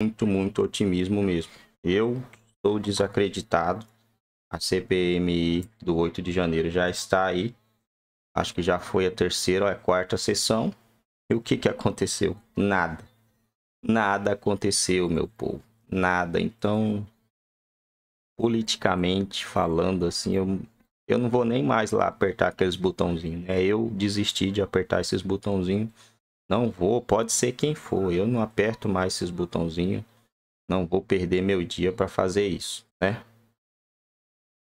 muito, muito otimismo mesmo. Eu estou desacreditado. A CPMI do 8 de janeiro já está aí. Acho que já foi a terceira ou a quarta sessão. E o que, que aconteceu? Nada. Nada aconteceu, meu povo. Nada. Então, politicamente falando, assim, eu, eu não vou nem mais lá apertar aqueles botãozinhos. É né? eu desisti de apertar esses botãozinhos não vou, pode ser quem for. Eu não aperto mais esses botãozinhos. Não vou perder meu dia para fazer isso, né?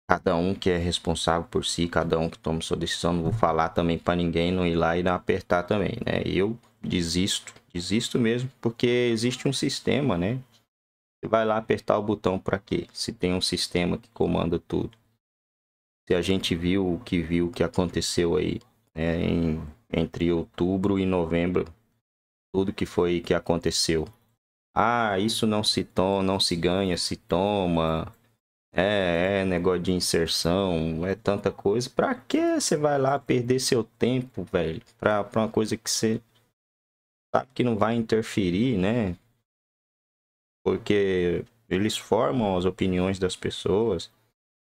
Cada um que é responsável por si, cada um que toma sua decisão. Não vou falar também para ninguém não ir lá e não apertar também, né? Eu desisto, desisto mesmo, porque existe um sistema, né? Você vai lá apertar o botão para quê? Se tem um sistema que comanda tudo. Se a gente viu o que viu, o que aconteceu aí né, em entre outubro e novembro, tudo que foi que aconteceu. Ah, isso não se toma, não se ganha, se toma. É, é negócio de inserção, é tanta coisa. Pra que você vai lá perder seu tempo, velho? para pra uma coisa que você sabe que não vai interferir, né? Porque eles formam as opiniões das pessoas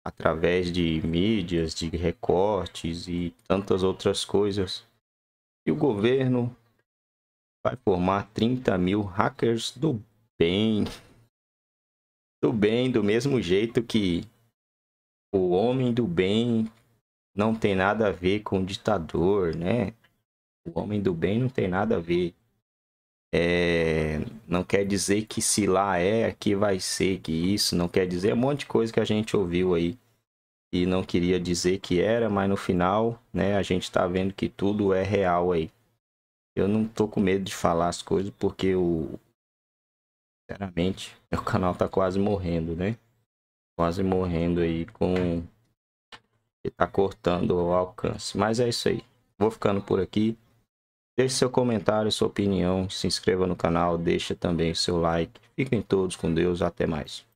através de mídias, de recortes e tantas outras coisas que o governo vai formar 30 mil hackers do bem. Do bem, do mesmo jeito que o homem do bem não tem nada a ver com o ditador, né? O homem do bem não tem nada a ver. É... não quer dizer que se lá é, aqui vai ser, que isso, não quer dizer é um monte de coisa que a gente ouviu aí e não queria dizer que era, mas no final, né, a gente está vendo que tudo é real aí. Eu não tô com medo de falar as coisas porque o sinceramente, meu canal tá quase morrendo, né? Quase morrendo aí com e tá cortando o alcance. Mas é isso aí. Vou ficando por aqui. Deixe seu comentário, sua opinião, se inscreva no canal, deixa também seu like. Fiquem todos com Deus, até mais.